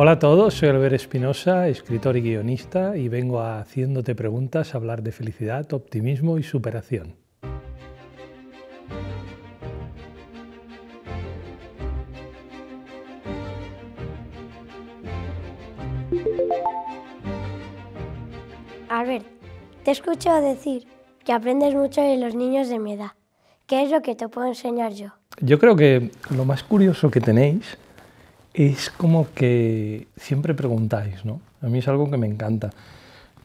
Hola a todos, soy Albert Espinosa, escritor y guionista, y vengo a Haciéndote Preguntas a hablar de felicidad, optimismo y superación. Albert, te escucho decir que aprendes mucho de los niños de mi edad. ¿Qué es lo que te puedo enseñar yo? Yo creo que lo más curioso que tenéis es como que siempre preguntáis, ¿no? A mí es algo que me encanta.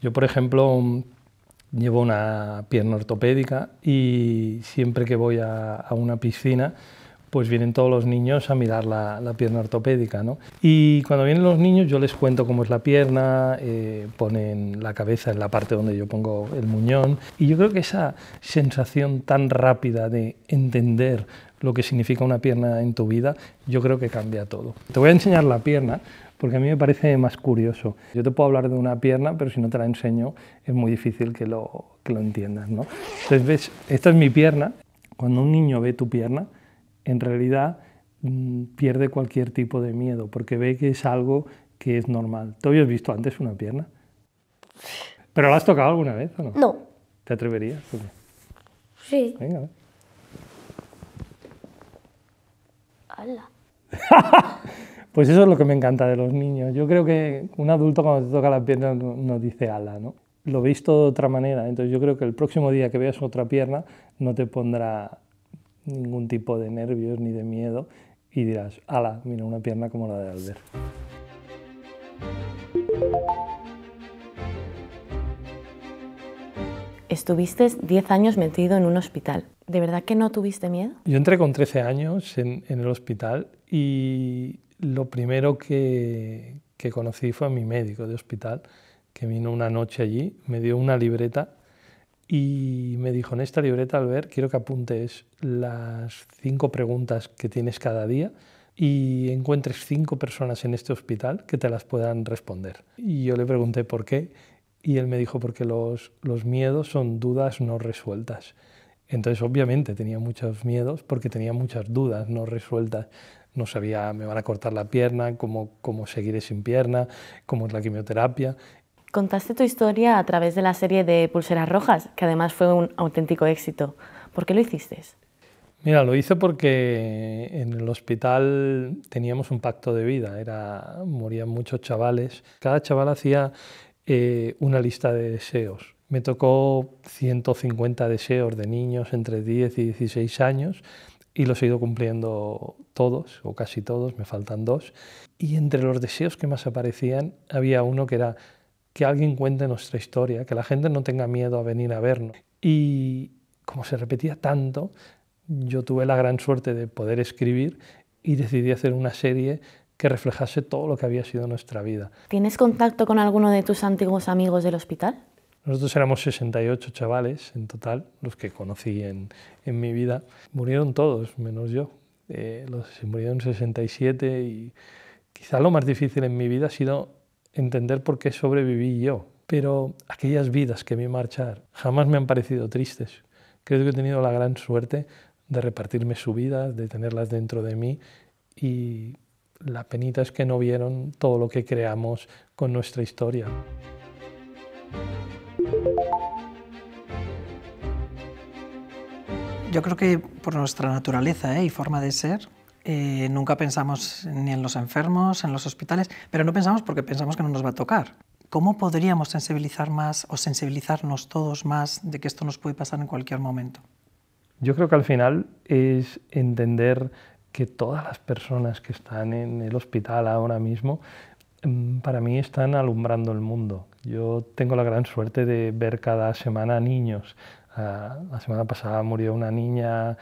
Yo, por ejemplo, llevo una pierna ortopédica y siempre que voy a, una piscina, pues vienen todos los niños a mirar la, pierna ortopédica. ¿no? Y cuando vienen los niños yo les cuento cómo es la pierna, eh, ponen la cabeza en la parte donde yo pongo el muñón. Y yo creo que esa sensación tan rápida de entender lo que significa una pierna en tu vida, yo creo que cambia todo. Te voy a enseñar la pierna porque a mí me parece más curioso. Yo te puedo hablar de una pierna, pero si no te la enseño es muy difícil que lo, que lo entiendas. ¿no? Entonces, ves, esta es mi pierna. Cuando un niño ve tu pierna, en realidad mm, pierde cualquier tipo de miedo porque ve que es algo que es normal. ¿Tú habías visto antes una pierna? ¿Pero la has tocado alguna vez o no? No. ¿Te atreverías? Sí. Venga, a ver. pues eso es lo que me encanta de los niños. Yo creo que un adulto cuando te toca las piernas no dice ala, ¿no? Lo veis todo de otra manera, entonces yo creo que el próximo día que veas otra pierna no te pondrá ningún tipo de nervios ni de miedo y dirás, ala, mira una pierna como la de Albert. estuviste 10 años metido en un hospital. ¿De verdad que no tuviste miedo? Yo entré con 13 años en, el hospital y lo primero que, conocí fue a mi médico de hospital, que vino una noche allí, me dio una libreta y me dijo, en esta libreta, al ver, quiero que apuntes las cinco preguntas que tienes cada día y encuentres cinco personas en este hospital que te las puedan responder. Y yo le pregunté por qué y él me dijo, porque los, los miedos son dudas no resueltas. Entonces, obviamente, tenía muchos miedos porque tenía muchas dudas no resueltas. No sabía, me van a cortar la pierna, cómo, cómo seguiré sin pierna, cómo es la quimioterapia. Contaste tu historia a través de la serie de Pulseras Rojas, que además fue un auténtico éxito. ¿Por qué lo hiciste? Mira, lo hice porque en el hospital teníamos un pacto de vida, era, morían muchos chavales. Cada chaval hacía eh, una lista de deseos. Me tocó 150 deseos de niños entre 10 y 16 años y los he ido cumpliendo todos, o casi todos, me faltan dos. Y entre los deseos que más aparecían había uno que era que alguien cuente nuestra historia, que la gente no tenga miedo a venir a vernos. Y como se repetía tanto, yo tuve la gran suerte de poder escribir y decidí hacer una serie que reflejase todo lo que había sido nuestra vida. ¿Tienes contacto con alguno de tus antiguos amigos del hospital? Nosotros éramos 68 chavales en total, los que conocí en, mi vida. Murieron todos, menos yo. Eh, los, se murieron 67 y quizá lo más difícil en mi vida ha sido entender por qué sobreviví yo. Pero aquellas vidas que vi marchar jamás me han parecido tristes. Creo que he tenido la gran suerte de repartirme su vida, de tenerlas dentro de mí y la penita es que no vieron todo lo que creamos con nuestra historia. Yo creo que por nuestra naturaleza ¿eh? y forma de ser, eh, nunca pensamos ni en los enfermos, en los hospitales, pero no pensamos porque pensamos que no nos va a tocar. ¿Cómo podríamos sensibilizar más o sensibilizarnos todos más de que esto nos puede pasar en cualquier momento? Yo creo que al final es entender que todas las personas que están en el hospital ahora mismo, mm, para mí están alumbrando el mundo. Yo tengo la gran suerte de ver cada semana niños. Ah, la semana pasada murió una niña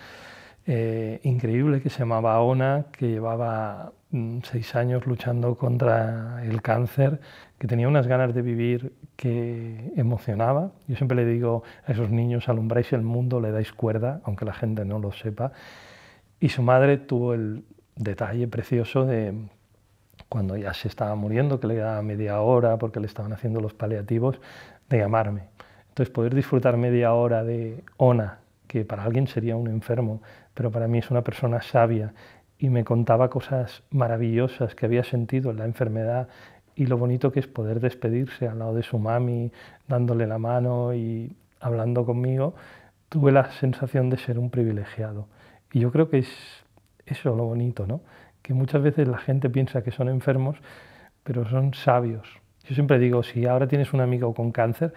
eh, increíble que se llamaba Ona, que llevaba mm, seis años luchando contra el cáncer, que tenía unas ganas de vivir que emocionaba. Yo siempre le digo a esos niños, alumbráis el mundo, le dais cuerda, aunque la gente no lo sepa. Y su madre tuvo el detalle precioso de, cuando ya se estaba muriendo, que le daba media hora porque le estaban haciendo los paliativos, de llamarme. Entonces poder disfrutar media hora de Ona, que para alguien sería un enfermo, pero para mí es una persona sabia y me contaba cosas maravillosas que había sentido en la enfermedad y lo bonito que es poder despedirse al lado de su mami, dándole la mano y hablando conmigo, tuve la sensación de ser un privilegiado. Y yo creo que es eso lo bonito, ¿no? que muchas veces la gente piensa que son enfermos, pero son sabios. Yo siempre digo, si ahora tienes un amigo con cáncer,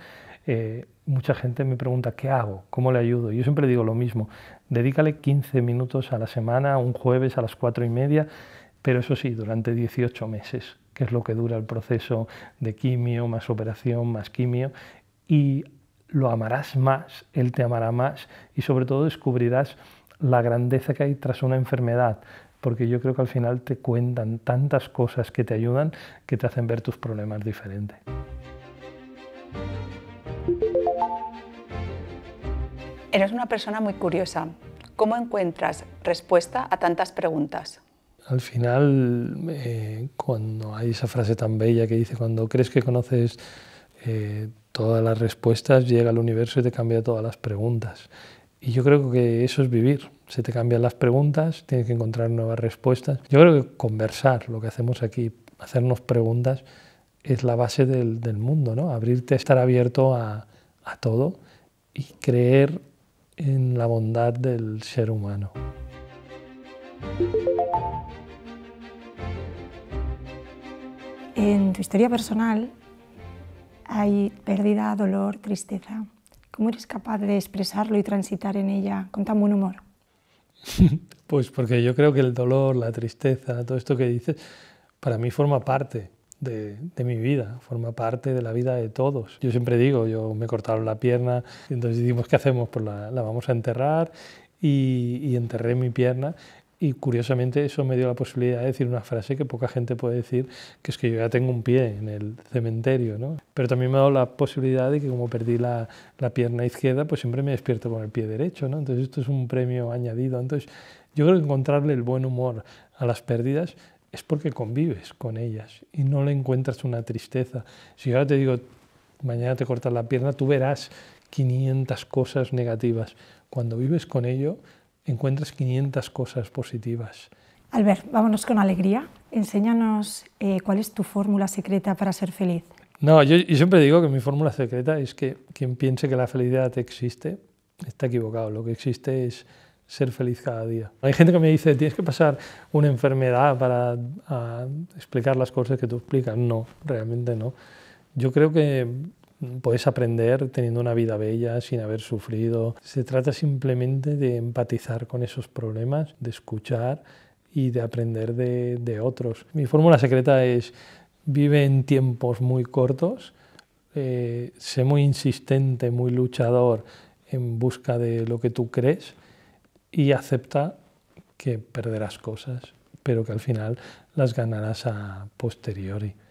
eh, mucha gente me pregunta, ¿qué hago? ¿Cómo le ayudo? Yo siempre digo lo mismo, dedícale 15 minutos a la semana, un jueves a las 4 y media, pero eso sí, durante 18 meses, que es lo que dura el proceso de quimio, más operación, más quimio, y lo amarás más, él te amará más, y sobre todo descubrirás la grandeza que hay tras una enfermedad, porque yo creo que al final te cuentan tantas cosas que te ayudan que te hacen ver tus problemas diferente. Eres una persona muy curiosa. ¿Cómo encuentras respuesta a tantas preguntas? Al final, eh, cuando hay esa frase tan bella que dice, cuando crees que conoces eh, todas las respuestas, llega el universo y te cambia todas las preguntas. Y yo creo que eso es vivir. Se te cambian las preguntas, tienes que encontrar nuevas respuestas. Yo creo que conversar, lo que hacemos aquí, hacernos preguntas, es la base del, mundo, ¿no? Abrirte, estar abierto a todo y creer en la bondad del ser humano. En tu historia personal hay pérdida, dolor, tristeza. ¿Cómo eres capaz de expresarlo y transitar en ella con tan buen humor? Pues porque yo creo que el dolor, la tristeza, todo esto que dices, para mí forma parte de, mi vida, forma parte de la vida de todos. Yo siempre digo, yo me cortaron la pierna, entonces dijimos, ¿qué hacemos? Pues la, vamos a enterrar y, y, enterré mi pierna y curiosamente eso me dio la posibilidad de decir una frase que poca gente puede decir, que es que yo ya tengo un pie en el cementerio, Pero también me ha dado la posibilidad de que como perdí la, pierna izquierda, pues siempre me despierto con el pie derecho, ¿no? Entonces esto es un premio añadido. Entonces yo creo que encontrarle el buen humor a las pérdidas es porque convives con ellas y no le encuentras una tristeza. Si yo ahora te digo, mañana te cortas la pierna, tú verás 500 cosas negativas. Cuando vives con ello, encuentras 500 cosas positivas. Albert, vámonos con alegría. Enséñanos eh, cuál es tu fórmula secreta para ser feliz. No, yo, siempre digo que mi fórmula secreta es que quien piense que la felicidad existe está equivocado. Lo que existe es ser feliz cada día. Hay gente que me dice, tienes que pasar una enfermedad para ah, explicar las cosas que tú explicas. No, realmente no. Yo creo que puedes aprender teniendo una vida bella, sin haber sufrido. Se trata simplemente de empatizar con esos problemas, de escuchar y de aprender de, otros. Mi fórmula secreta es vive en tiempos muy cortos, eh, sé muy insistente, muy luchador en busca de lo que tú crees y acepta que perderás cosas, pero que al final las ganarás a posteriori.